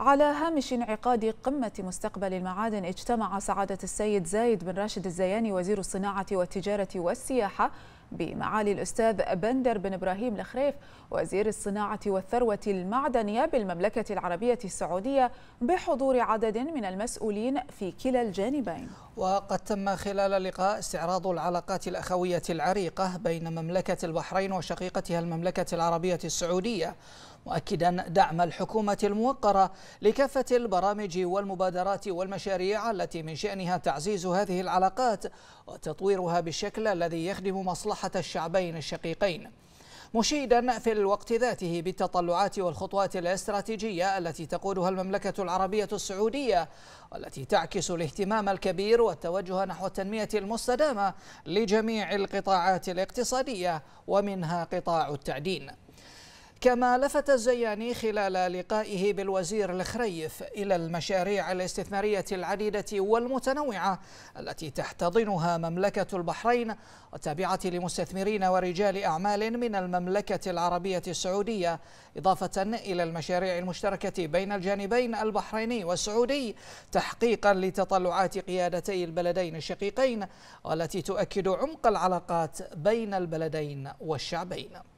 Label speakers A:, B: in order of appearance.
A: على هامش انعقاد قمة مستقبل المعادن اجتمع سعادة السيد زايد بن راشد الزياني وزير الصناعة والتجارة والسياحة بمعالي الأستاذ بندر بن إبراهيم الخريف وزير الصناعة والثروة المعدنية بالمملكة العربية السعودية بحضور عدد من المسؤولين في كلا الجانبين
B: وقد تم خلال اللقاء استعراض العلاقات الأخوية العريقة بين مملكة البحرين وشقيقتها المملكة العربية السعودية مؤكدا دعم الحكومة الموقرة لكافة البرامج والمبادرات والمشاريع التي من شأنها تعزيز هذه العلاقات وتطويرها بالشكل الذي يخدم مصلحة الشعبين الشقيقين مشيدا في الوقت ذاته بالتطلعات والخطوات الاستراتيجية التي تقودها المملكة العربية السعودية والتي تعكس الاهتمام الكبير والتوجه نحو التنمية المستدامة لجميع القطاعات الاقتصادية ومنها قطاع التعدين كما لفت الزياني خلال لقائه بالوزير الخريف إلى المشاريع الاستثمارية العديدة والمتنوعة التي تحتضنها مملكة البحرين والتابعة لمستثمرين ورجال أعمال من المملكة العربية السعودية إضافة إلى المشاريع المشتركة بين الجانبين البحريني والسعودي تحقيقا لتطلعات قيادتي البلدين الشقيقين والتي تؤكد عمق العلاقات بين البلدين والشعبين